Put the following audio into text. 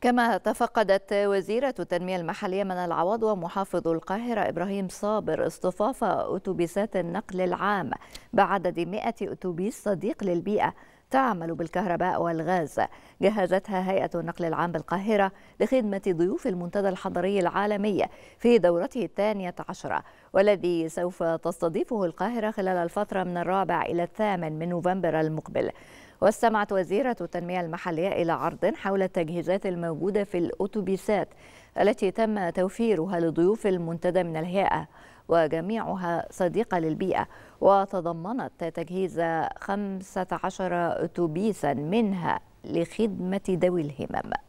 كما تفقدت وزيرة التنمية المحلية من العوض ومحافظ القاهرة إبراهيم صابر اصطفاف أتوبيسات النقل العام بعدد 100 أتوبيس صديق للبيئة تعمل بالكهرباء والغاز جهزتها هيئة النقل العام بالقاهرة لخدمة ضيوف المنتدى الحضري العالمي في دورته الثانية عشرة والذي سوف تستضيفه القاهرة خلال الفترة من الرابع إلى الثامن من نوفمبر المقبل واستمعت وزيرة التنمية المحلية إلى عرض حول التجهيزات الموجودة في الأتوبيسات التي تم توفيرها لضيوف المنتدى من الهيئة وجميعها صديقة للبيئة وتضمنت تجهيز 15 أتوبيسا منها لخدمة ذوي الهمم